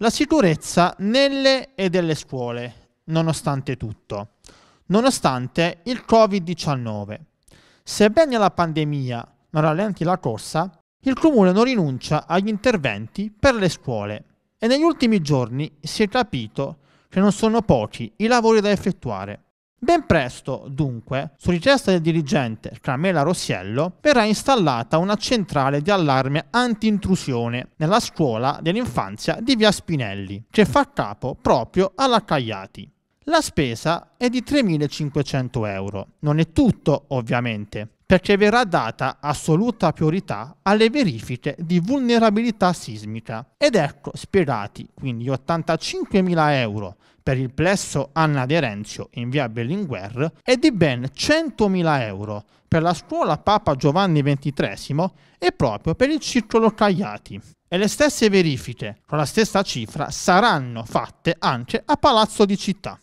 La sicurezza nelle e delle scuole, nonostante tutto, nonostante il Covid-19. Sebbene la pandemia non rallenti la corsa, il comune non rinuncia agli interventi per le scuole e negli ultimi giorni si è capito che non sono pochi i lavori da effettuare. Ben presto, dunque, su richiesta del dirigente Carmela Rossiello, verrà installata una centrale di allarme anti-intrusione nella scuola dell'infanzia di Via Spinelli, che fa capo proprio alla Cagliati. La spesa è di 3.500 euro. Non è tutto, ovviamente perché verrà data assoluta priorità alle verifiche di vulnerabilità sismica. Ed ecco spiegati quindi 85.000 euro per il plesso Anna De Renzio in via Berlinguer e di ben 100.000 euro per la scuola Papa Giovanni XXIII e proprio per il circolo Cagliati. E le stesse verifiche, con la stessa cifra, saranno fatte anche a Palazzo di Città.